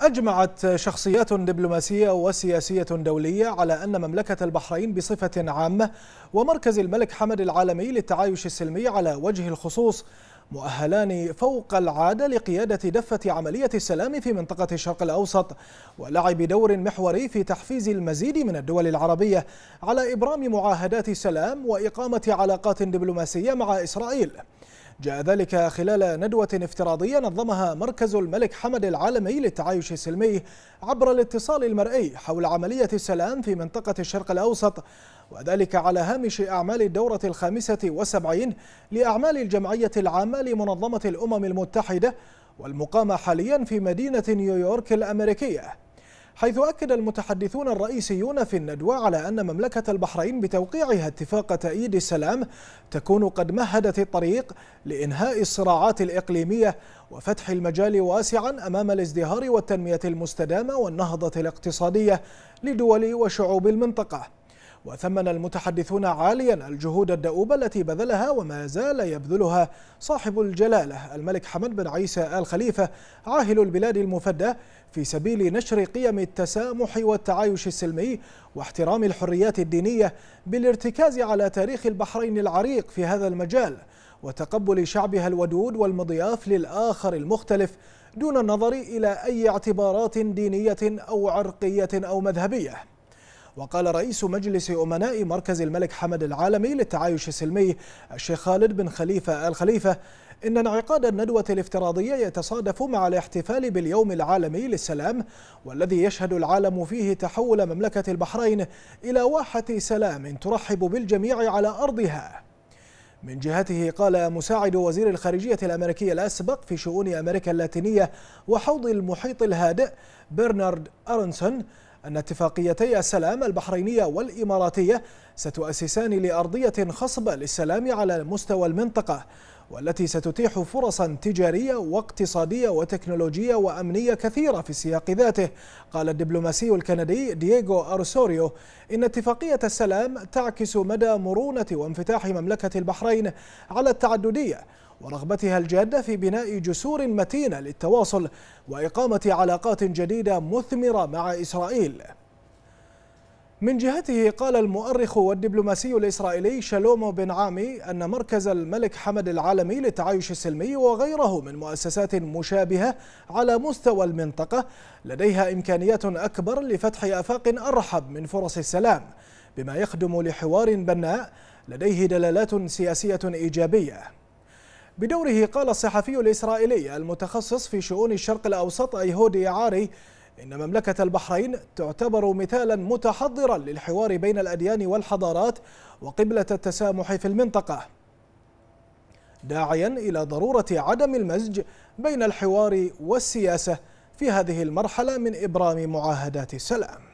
أجمعت شخصيات دبلوماسية وسياسية دولية على أن مملكة البحرين بصفة عامة ومركز الملك حمد العالمي للتعايش السلمي على وجه الخصوص مؤهلان فوق العادة لقيادة دفة عملية السلام في منطقة الشرق الأوسط ولعب دور محوري في تحفيز المزيد من الدول العربية على إبرام معاهدات سلام وإقامة علاقات دبلوماسية مع إسرائيل جاء ذلك خلال ندوة افتراضية نظمها مركز الملك حمد العالمي للتعايش السلمي عبر الاتصال المرئي حول عملية السلام في منطقة الشرق الأوسط وذلك على هامش أعمال الدورة الخامسة والسبعين لأعمال الجمعية العامة لمنظمة الأمم المتحدة والمقامة حاليا في مدينة نيويورك الأمريكية حيث أكد المتحدثون الرئيسيون في الندوة على أن مملكة البحرين بتوقيعها اتفاق تأييد السلام تكون قد مهدت الطريق لإنهاء الصراعات الإقليمية وفتح المجال واسعا أمام الازدهار والتنمية المستدامة والنهضة الاقتصادية لدول وشعوب المنطقة وثمن المتحدثون عاليا الجهود الدؤوبة التي بذلها وما زال يبذلها صاحب الجلالة الملك حمد بن عيسى آل خليفة عاهل البلاد المفدى في سبيل نشر قيم التسامح والتعايش السلمي واحترام الحريات الدينية بالارتكاز على تاريخ البحرين العريق في هذا المجال وتقبل شعبها الودود والمضياف للآخر المختلف دون النظر إلى أي اعتبارات دينية أو عرقية أو مذهبية وقال رئيس مجلس أمناء مركز الملك حمد العالمي للتعايش السلمي الشيخ خالد بن خليفة الخليفة إن انعقاد الندوة الافتراضية يتصادف مع الاحتفال باليوم العالمي للسلام والذي يشهد العالم فيه تحول مملكة البحرين إلى واحة سلام ترحب بالجميع على أرضها من جهته قال مساعد وزير الخارجية الأمريكي الأسبق في شؤون أمريكا اللاتينية وحوض المحيط الهادئ برنارد أرنسون أن اتفاقيتي السلام البحرينية والإماراتية ستؤسسان لأرضية خصبة للسلام على مستوى المنطقة والتي ستتيح فرصا تجارية واقتصادية وتكنولوجية وأمنية كثيرة في السياق ذاته قال الدبلوماسي الكندي دييغو أرسوريو إن اتفاقية السلام تعكس مدى مرونة وانفتاح مملكة البحرين على التعددية ورغبتها الجادة في بناء جسور متينة للتواصل وإقامة علاقات جديدة مثمرة مع إسرائيل من جهته قال المؤرخ والدبلوماسي الإسرائيلي شلومو بن عامي أن مركز الملك حمد العالمي للتعايش السلمي وغيره من مؤسسات مشابهة على مستوى المنطقة لديها إمكانيات أكبر لفتح آفاق أرحب من فرص السلام بما يخدم لحوار بناء لديه دلالات سياسية إيجابية بدوره قال الصحفي الإسرائيلي المتخصص في شؤون الشرق الأوسط أيهودي عاري إن مملكة البحرين تعتبر مثالا متحضرا للحوار بين الأديان والحضارات وقبلة التسامح في المنطقة داعيا إلى ضرورة عدم المزج بين الحوار والسياسة في هذه المرحلة من إبرام معاهدات السلام